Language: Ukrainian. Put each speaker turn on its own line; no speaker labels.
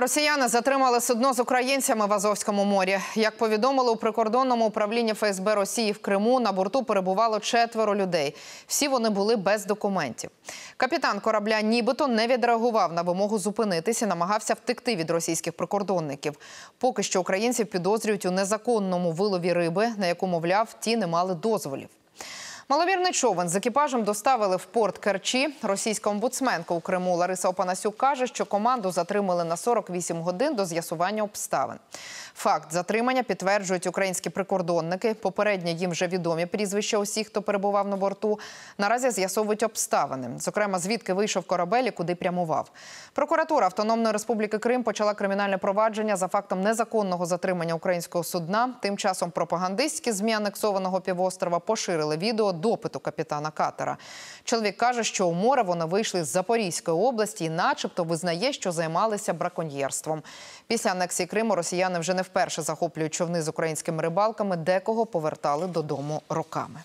Росіяни затримали судно з українцями в Азовському морі. Як повідомили у прикордонному управлінні ФСБ Росії в Криму, на борту перебувало четверо людей. Всі вони були без документів. Капітан корабля, нібито не відреагував на вимогу зупинитися, намагався втекти від російських прикордонників. Поки що українців підозрюють у незаконному вилові риби, на яку мовляв, ті не мали дозволів. Маловірний човен з екіпажем доставили в порт Керчі. Російська омбудсменка у Криму Лариса Опанасюк каже, що команду затримали на 48 годин до з'ясування обставин. Факт затримання підтверджують українські прикордонники. Попередньо їм вже відомі прізвища усіх, хто перебував на борту. Наразі з'ясовують обставини. Зокрема, звідки вийшов корабель і куди прямував. Прокуратура Автономної Республіки Крим почала кримінальне провадження за фактом незаконного затримання українського судна. Тим часом пропагандистські змі анексованого півострова поширили відео допиту капітана Катера. Чоловік каже, що у море вони вийшли з Запорізької області, і начебто визнає, що займалися браконьєрством. Після анексії Криму росіяни вже не вперше захоплюють човни з українськими рибалками, декого повертали додому роками.